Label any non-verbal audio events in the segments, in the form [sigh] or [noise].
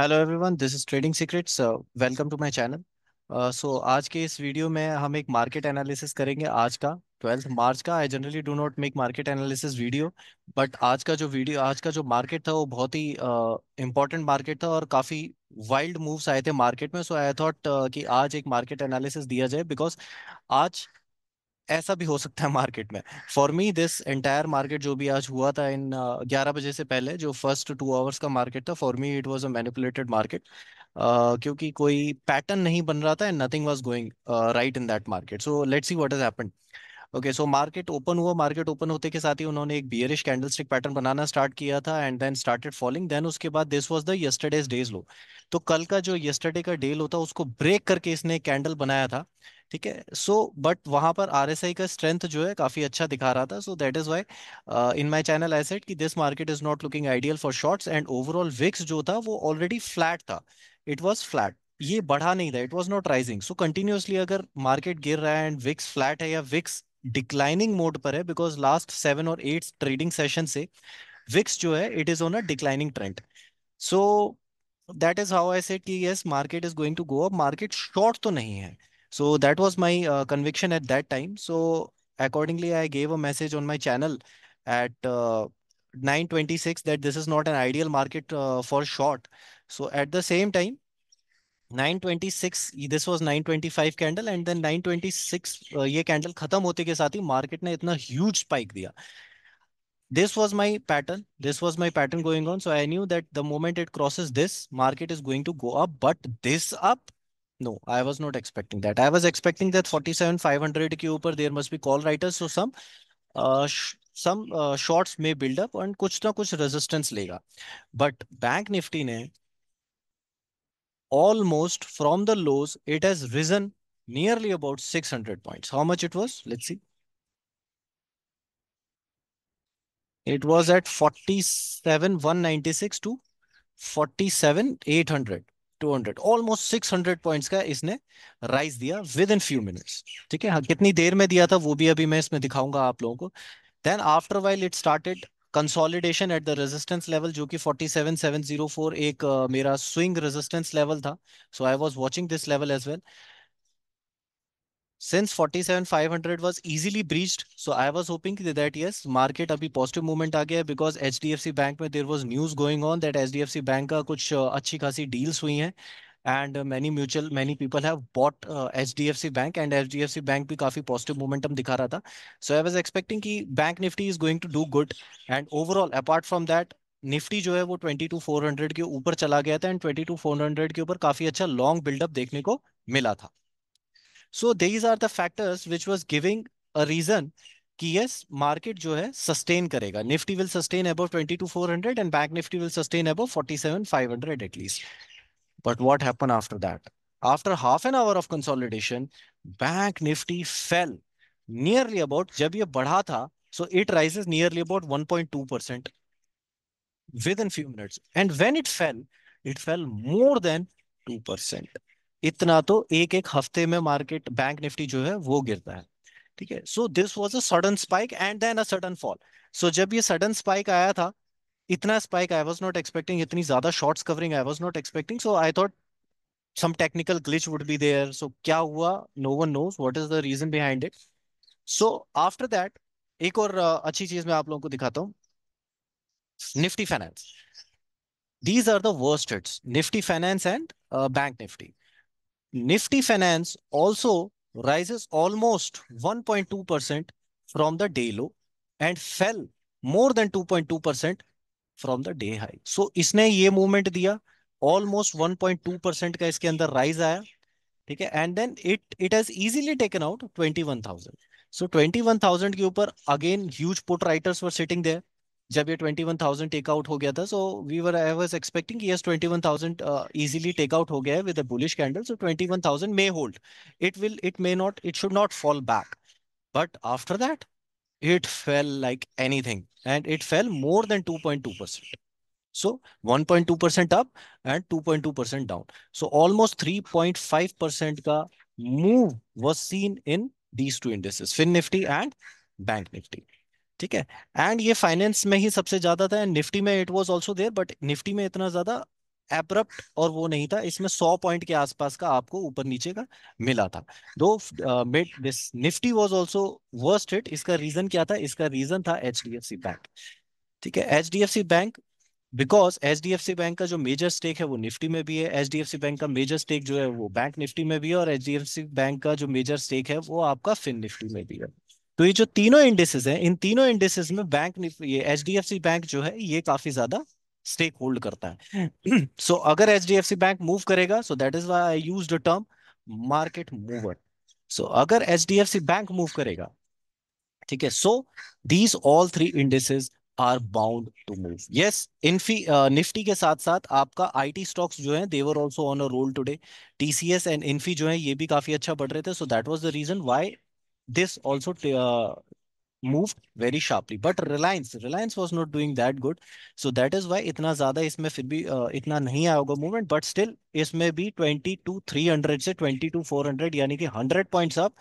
Hello everyone this is trading secrets welcome to my channel so आज के इस video में हम एक मार्केट एनालिसिस करेंगे आज का ट्वेल्थ मार्च का I generally do not make market analysis video but आज का जो वीडियो आज का जो मार्केट था वो बहुत ही इंपॉर्टेंट uh, मार्केट था और काफ़ी वाइल्ड मूव्स आए थे मार्केट में सो आई थॉट कि आज एक मार्केट एनालिसिस दिया जाए बिकॉज आज ऐसा भी हो सकता है मार्केट में for me this entire market जो भी आज हुआ था इन ग्यारह बजे से पहले जो फर्स्ट टू आवर्स का मार्केट था for me it was a manipulated market क्योंकि कोई पैटर्न नहीं बन रहा था and nothing was going right in that market so let's see what is happened okay so market open हुआ मार्केट ओपन होते के साथ ही उन्होंने एक बियरिश कैंडलस्टिक पैटर्न बनाना स्टार्ट किया था and then started falling then उसके बाद this was the yesterday's days लो तो कल का जो यस्टरडे का डे लो था उसको ब्रेक करके इसने कैंडल बनाया था ठीक है सो बट वहां पर आर का स्ट्रेंथ जो है काफी अच्छा दिखा रहा था so that is why in my channel asset की this market is not looking ideal for shorts and overall VIX जो था वो ऑलरेडी फ्लैट था इट वॉज फ्लैट ये बढ़ा नहीं था it was not rising so continuously अगर मार्केट गिर रहा है एंड विक्स फ्लैट है या विक्स डिक्लाइनिंग मोड पर है बिकॉज लास्ट सेवन और एट ट्रेडिंग सेशन से विक्स जो है it is on a declining trend so that is how I set कि yes market is going to go up market short तो नहीं है So that was my uh, conviction at that time. So accordingly, I gave a message on my channel at uh, 926 that this is not an ideal market uh, for short. So at the same time, 926 this was 925 candle and then 926 uh, candle खत्म होते ke saath hi market ne itna huge spike diya. This was my pattern. This was my pattern going on. So I knew that the moment it crosses this, market is going to go up. But this up no, I was not expecting that. I was expecting that 47,500 के ऊपर there must be call writers so some uh, some uh, shorts may build up and कुछ ना resistance lega. But Bank Nifty ने almost from the lows it has risen nearly about 600 points. How much it was? Let's see. It was at 47,196 to 47,800. 200 almost 600 points का इसने rise दिया with in few minutes ठीक है हाँ, कितनी देर में दिया था वो भी अभी मैं इसमें दिखाऊंगा आप लोगों को then after while it started consolidation at the resistance level जो कि 47704 एक uh, मेरा स्विंग रेजिस्टेंस लेवल था so I was watching this level as well Since 47,500 was easily breached, so I was hoping that yes, market abhi positive movement aa gaya है because HDFC Bank mein there was news going on that HDFC Bank ka kuch uh, achhi khasi deals hui hain and uh, many mutual many people have bought uh, HDFC Bank and HDFC Bank bhi kafi positive momentum dikha raha tha so I was expecting ki Bank Nifty is going to do good and overall apart from that Nifty जो है वो 22,400 के ऊपर चला गया था and 22,400 के ऊपर काफी अच्छा लॉन्ग बिल्डअप देखने को मिला था So these are the factors which was giving a reason कि यस मार्केट जो Nifty will sustain above twenty to four hundred, 22,400 bank Nifty will sustain above forty-seven 47,500 at least. But what happened after that? After half an hour of consolidation, bank nifty fell nearly about जब ये बढ़ा था so it rises nearly about 1.2% within few minutes and when it fell it fell more than 2% इतना तो एक एक हफ्ते में मार्केट बैंक निफ्टी जो है वो गिरता है ठीक है so this was a sudden spike and then a sudden fall so जब ये सडन स्पाइक आया था इतना spike I was not expecting इतनी ज्यादा shorts covering I was not expecting so I thought some technical glitch would be there so क्या हुआ no one knows what is the reason behind it so after that एक और uh, अच्छी चीज मैं आप लोगों को दिखाता हूँ Nifty finance these are the worst hits Nifty finance and bank Nifty Nifty Finance also rises almost 1.2% from the day low and fell more than 2.2% from the day high. So इसने ये movement दिया almost 1.2% का इसके अंदर rise आया ठीक है and then it it has easily taken 21000 so 21000 के ऊपर again huge put writers were sitting there. जब ये 21,000 टेक आउट हो गया था so we were I was expecting yes 21,000 easily take out हो गया है with a bullish candle so 21,000 may hold it will it may not it should not fall back but after that it fell like anything and it fell more than 2.2%. So 1.2% up and 2.2% down. So almost 3.5% ka move was seen in these two indices, Fin Nifty and Bank Nifty. ठीक है and ये finance में ही सबसे ज्यादा था and Nifty में it was also there but Nifty में इतना ज्यादा एप्रप्ट और वो नहीं था इसमें सौ पॉइंट के आसपास का आपको ऊपर नीचे का मिला था though mid this Nifty was also worst hit इसका रीजन क्या था इसका रीजन था सी बैंक ठीक है C bank because H D F C bank का जो मेजर स्टेक है वो निफ्टी में भी है H D F C bank का मेजर स्टेक जो है वो बैंक निफ्टी में भी है और H D F C bank का जो मेजर स्टेक है वो आपका फिन निफ्टी में भी है तो ये जो तीनों इंडेसेस हैं इन तीनों इंडेसेस में बैंक ये एच बैंक जो है ये काफी ज्यादा स्टेक होल्ड करता है सो [clears throat] so, अगर एच बैंक मूव करेगा so that is why I use term market mover so अगर एच बैंक मूव करेगा ठीक है so these all three indices are bound to move yes Infy Nifty के साथ साथ आपका आई टी स्टॉक्स जो है they're also on a roll today TCS and Infy जो है ये भी काफी अच्छा बढ़ रहे थे so that was the reason why this also uh, moved very sharply but reliance reliance was not doing that good so that is why itna zyada isme fir bhi uh, itna nahi aaya movement but still isme bhi 22 300 se 22 400 yani ki 100 points up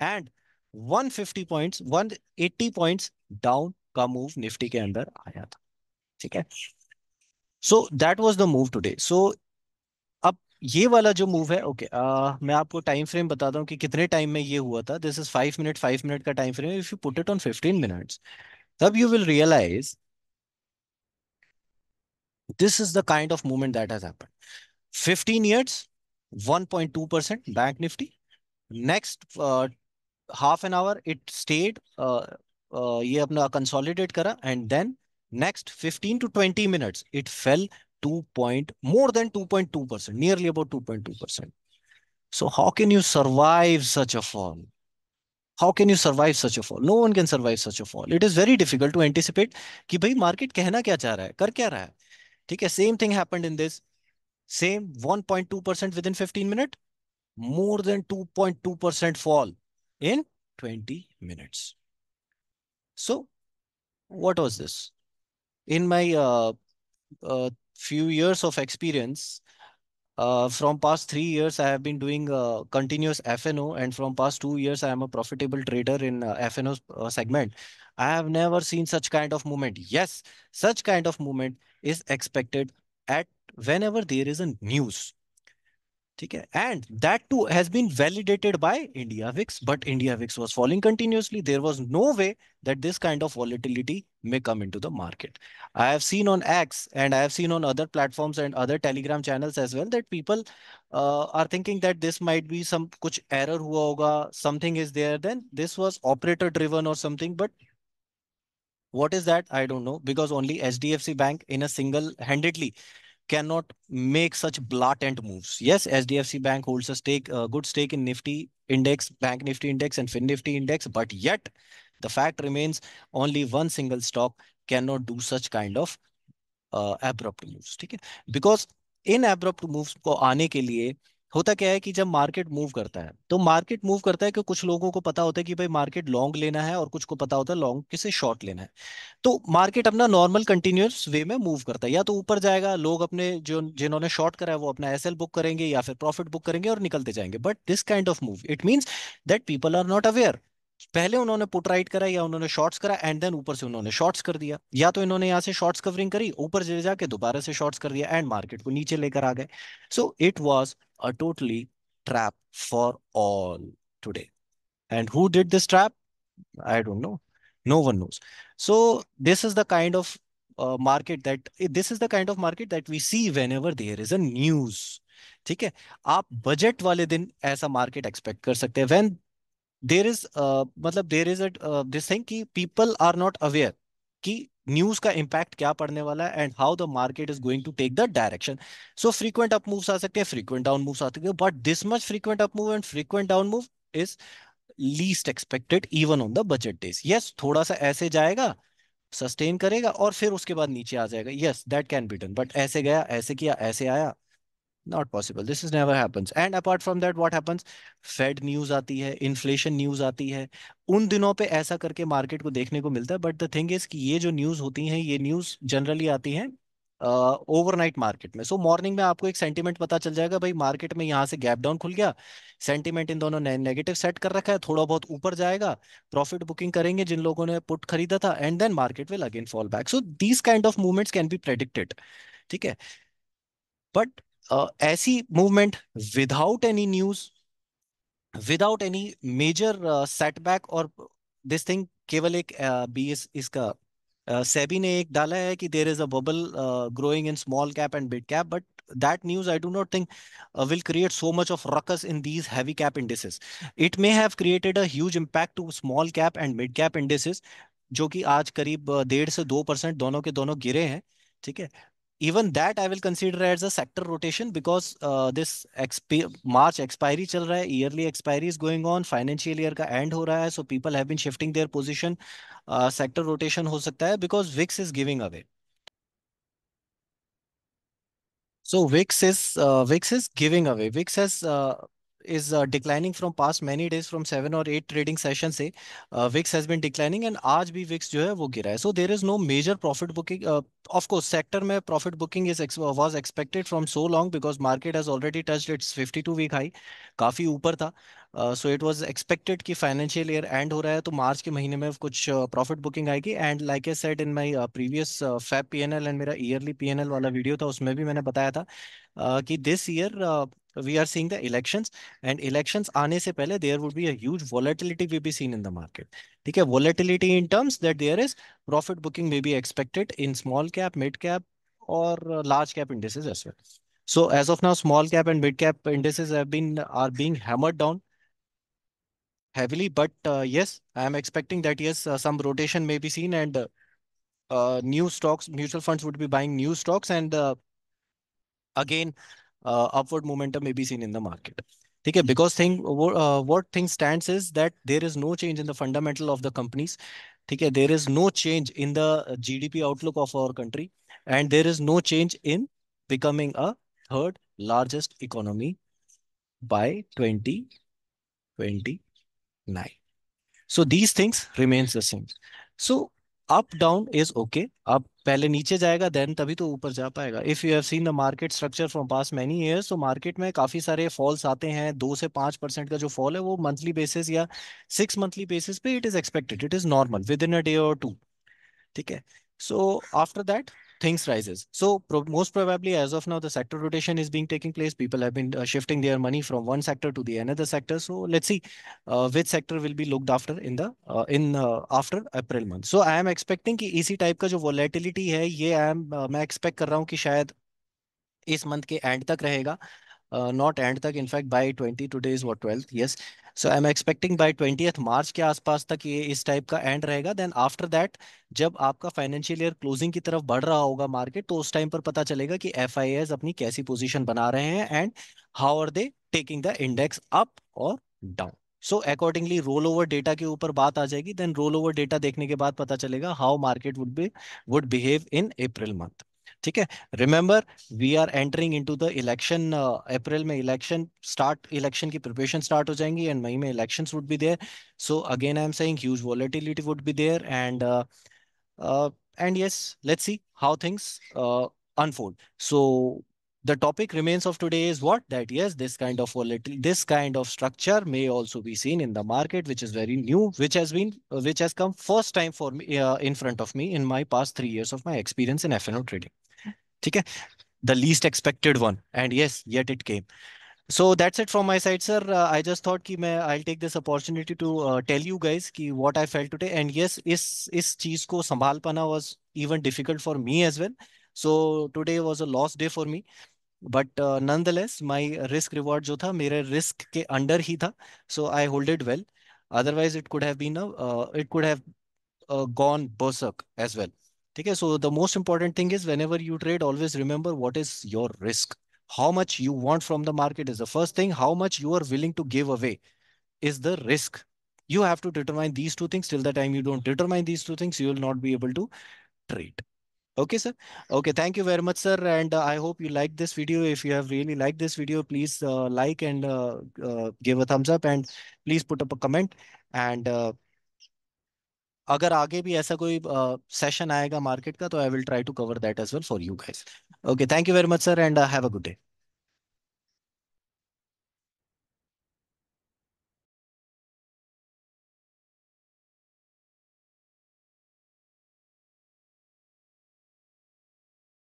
and 150 points 180 points down ka move Nifty ke अंदर aaya tha. Okay, so that was the move today. So. ये वाला जो move है okay okay, uh, मैं आपको time frame बता दूं कि कितने टाइम में ये हुआ था this is five minute five minute का time frame if you put it on fifteen minutes तब you will realise this is the kind of movement that has happened 15 years 1.2 percent bank nifty next uh, half an hour it stayed uh, uh ये अपना consolidate करा and then next 15 to 20 minutes it fell 2 point, more than 2.2%, nearly about 2.2%. So how can you survive such a fall? How can you survive such a fall? No one can survive such a fall. It is very difficult to anticipate कि भाई market कहना क्या चाह रहा है कर क्या रहा है ठीक है same thing happened in this same 1.2% within 15 minutes more than 2.2% fall in 20 minutes. So what was this? In my uh, uh, few years of experience. Uh, from past three years, I have been doing uh, continuous FNO, and from past two years, I am a profitable trader in uh, FNO uh, segment. I have never seen such kind of movement. Yes, such kind of movement is expected at whenever there is a news. ठीक है and that too has been validated by IndiaVix, but IndiaVix was falling continuously there was no way that this kind of volatility may come into the market I have seen on X and I have seen on other platforms and other telegram channels as well that people uh, are thinking that this might be some kuch error hua hoga something is there then this was operator driven or something but what is that I don't know because only SDFC bank in a single handedly cannot make such blatant moves. Yes, HDFC Bank holds a stake, a good stake in Nifty index, Bank Nifty index, and Fin Nifty index, but yet the fact remains only one single stock cannot do such kind of uh, abrupt moves. Okay? Because abrupt moves moves को आने के लिए होता क्या है कि जब market move करता है तो मार्केट मूव करता है कि कुछ लोगों को पता होता है कि भाई मार्केट लॉन्ग लेना है और कुछ को पता होता है लॉन्ग किसे शॉर्ट लेना है तो मार्केट अपना नॉर्मल कंटिन्यूस वे में मूव करता है या तो ऊपर जाएगा लोग अपने जो जिन्होंने शॉर्ट करा है वो अपना एस बुक करेंगे या फिर प्रॉफिट बुक करेंगे और निकलते जाएंगे but this kind of move it means that people are not aware पहले उन्होंने पुट राइट करा या उन्होंने शॉट्स करा एंड देन ऊपर से उन्होंने शॉट्स कर दिया या तो इन्होंने यहाँ से शॉर्ट्स कवरिंग करी ऊपर से जाके दोबारा से शॉर्ट्स कर दिया एंड मार्केट को नीचे लेकर आ गए so it was a totally trap for all today and who did this trap I don't know no one knows so this is the kind of market that this is the kind of market that we see whenever there is a news ठीक है आप budget वाले दिन ऐसा market expect कर सकते हैं when there is uh, मतलब देर इज दिस थिंग कि पीपल आर नॉट अवेयर कि न्यूज का इम्पैक्ट क्या पड़ने वाला है and how the market is going to take the direction so frequent up moves आ सकते हैं फ्रीक्वेंट डाउन मूव्स आ सकते हैं but this much frequent up move and frequent down move is least expected even on the budget days yes थोड़ा सा ऐसे जाएगा सस्टेन करेगा और फिर उसके बाद नीचे आ जाएगा yes that can be done but ऐसे गया ऐसे किया ऐसे आया not possible this is never happens and apart from that what happens fed news आती है इन्फ्लेशन न्यूज आती है उन दिनों पे ऐसा करके मार्केट को देखने को मिलता है बट द थिंग इज कि ये जो न्यूज होती है ये न्यूज जनरली आती है ओवरनाइट मार्केट में सो so, मॉर्निंग में आपको एक सेंटीमेंट पता चल जाएगा भाई मार्केट में यहाँ से गैप डाउन खुल गया सेंटीमेंट इन दोनों ने नेगेटिव सेट कर रखा है थोड़ा बहुत ऊपर जाएगा प्रॉफिट बुकिंग करेंगे जिन लोगों ने पुट खरीदा था and then market will again fall back so these kind of movements can be predicted ठीक है बट ऐसी movement without any news without any major setback और दिस थिंग केवल एक बी uh, इसका सेबी uh, ने एक डाला है कि there is a bubble growing in small cap and big cap but that news I do not think will create so much of ruckus in these heavy cap indices it may have created as impact to small cap and mid cap indices जो कि आज करीब डेढ़ से दो percent दोनों के दोनों गिरे हैं ठीक है even that I will consider as a sector rotation because uh, this March expiry chal raha hai, yearly expiry is going on, financial year ka end ho raha hai, so people have been shifting their position. Uh, sector rotation ho sakta hai because VIX is giving away. So VIX is uh, VIX is giving away. VIX has uh, is uh, declining from past many days from seven or eight trading session से VIX has been declining and आज भी VIX जो है वो गिरा है so there is no major profit booking of course sector में profit booking is was expected from so long because market has already touched its 52 week high काफी ऊपर था सो इट वाज एक्सपेक्टेड कि फाइनेंशियल ईयर एंड हो रहा है तो March के महीने में कुछ प्रॉफिट uh, बुकिंग आएगी and like I said in my previous Feb PNL and मेरा ईयरली पीएनएल वाला वीडियो था उसमें भी मैंने बताया था uh, कि this year we are seeing the elections and elections aane se pehle there would be a huge volatility will be seen in the market theek volatility in terms that there is profit booking may be expected in small cap mid cap or large cap indices as well so as of now small cap and mid cap indices have been are being hammered down heavily but uh, yes i am expecting that yes uh, some rotation may be seen and uh, new stocks mutual funds would be buying new stocks and uh, again uh, upward momentum may be seen in the market. Okay, because thing uh, what thing stands is that there is no change in the fundamental of the companies. Okay, there is no change in the uh, GDP outlook of our country and there is no change in becoming a third largest economy by 2029. So these things remains the same. So up down is okay अब पहले नीचे जाएगा then तभी तो ऊपर जा पाएगा if you have seen the market structure from past many years तो मार्केट में काफी सारे फॉल्स आते हैं दो से पांच परसेंट का जो फॉल है वो मंथली बेसिस या सिक्स मंथली बेसिस पे it is expected it is normal within a day और टू ठीक है so after that things rises. So pro most probably as of now, the sector rotation is being taking place. People have been uh, shifting their money from one sector to the another sector. So let's see uh, which sector will be looked after in the uh, in uh, after April month. So I am expecting कि इसी type का जो volatility है ये I am मैं uh, expect कर रहा हूँ कि शायद इस मंथ के एंड तक रहेगा नॉट uh, एंड तक in fact by twenty today is what twelfth yes so I am expecting by twentieth March के आसपास तक ये इस टाइप का एंड रहेगा देन आफ्टर दैट जब आपका फाइनेंशियल ईयर क्लोजिंग की तरफ बढ़ रहा होगा मार्केट तो उस टाइम पर पता चलेगा कि एफ अपनी कैसी पोजिशन बना रहे हैं and how are they taking the index up और down so accordingly roll over data के ऊपर बात आ जाएगी देन रोल ओवर डेटा देखने के बाद पता चलेगा how market would be would behave in April month ठीक है remember we are entering into the election April में इलेक्शन स्टार्ट इलेक्शन की प्रिपरेशन स्टार्ट हो जाएंगी एंड मई में elections would be there so again I am saying huge volatility would be there and and yes let's see how things unfold so the topic remains of today is what that yes this kind of volatility this kind of structure may also be seen in the market which is very new which has been uh, which has come first time for me uh, in front of me in my past 3 years of my experience in fno trading ठीक है the least expected one and yes yet it came So that's it from my side, sir. Uh, I just thought कि मैं I'll take this opportunity to uh, tell you guys कि what I felt today. And yes, इस इस चीज को संभाल was even difficult for me as well. So today was a lost day for me. But uh, nonetheless, my risk reward जो था मेरे risk के under ही था. So I hold it well. Otherwise, it could have been a it could have gone berserk as well. Okay, so the most important thing is whenever you trade, always remember what is your risk. how much you want from the market is the first thing. How much you are willing to give away is the risk. You have to determine these two things. Till the time you don't determine these two things, you will not be able to trade. Okay, sir. Okay, thank you very much, sir. And uh, I hope you like this video. If you have really liked this video, please uh, like and uh, give a thumbs up and please put up a comment. And अगर आगे भी ऐसा कोई session आएगा market का तो I will try to cover that as well for you guys okay thank you very much sir and have a good day